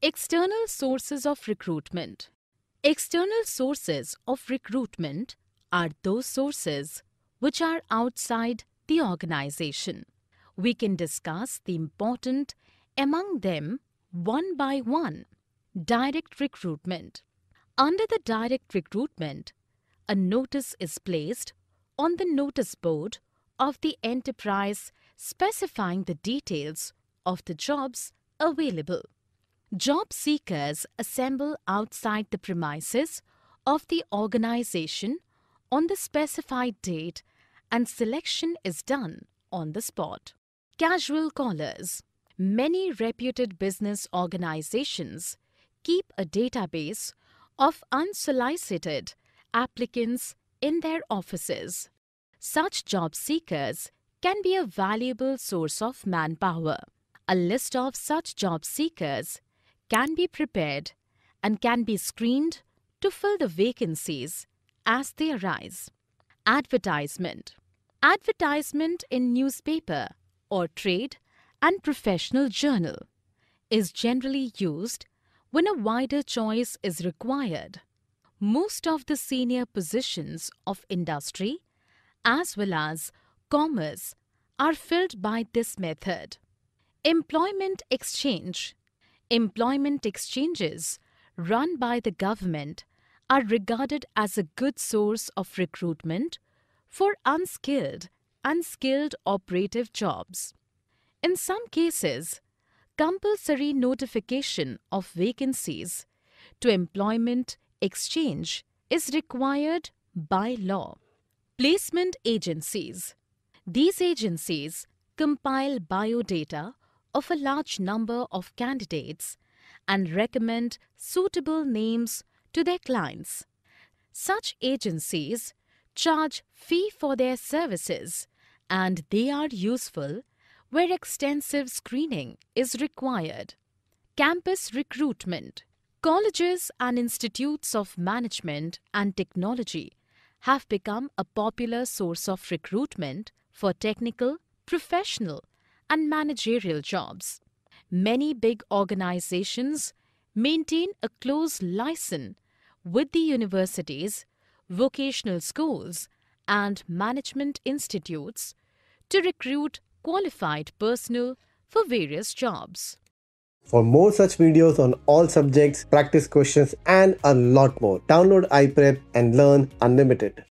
External sources of recruitment. External sources of recruitment are those sources which are outside the organization. We can discuss the important among them one by one. Direct recruitment. Under the direct recruitment, a notice is placed on the notice board of the enterprise specifying the details of the jobs available. Job seekers assemble outside the premises of the organization on the specified date and selection is done on the spot. Casual callers. Many reputed business organizations keep a database of unsolicited applicants in their offices. Such job seekers can be a valuable source of manpower. A list of such job seekers can be prepared and can be screened to fill the vacancies as they arise. Advertisement Advertisement in newspaper or trade and professional journal is generally used when a wider choice is required. Most of the senior positions of industry as well as commerce are filled by this method. Employment exchange employment exchanges run by the government are regarded as a good source of recruitment for unskilled and skilled operative jobs. In some cases, compulsory notification of vacancies to employment exchange is required by law. Placement agencies. These agencies compile biodata of a large number of candidates and recommend suitable names to their clients. Such agencies charge fee for their services and they are useful where extensive screening is required. Campus recruitment. Colleges and institutes of management and technology have become a popular source of recruitment for technical, professional, and managerial jobs. Many big organizations maintain a close liaison with the universities, vocational schools, and management institutes to recruit qualified personnel for various jobs. For more such videos on all subjects, practice questions, and a lot more, download iPrep and learn unlimited.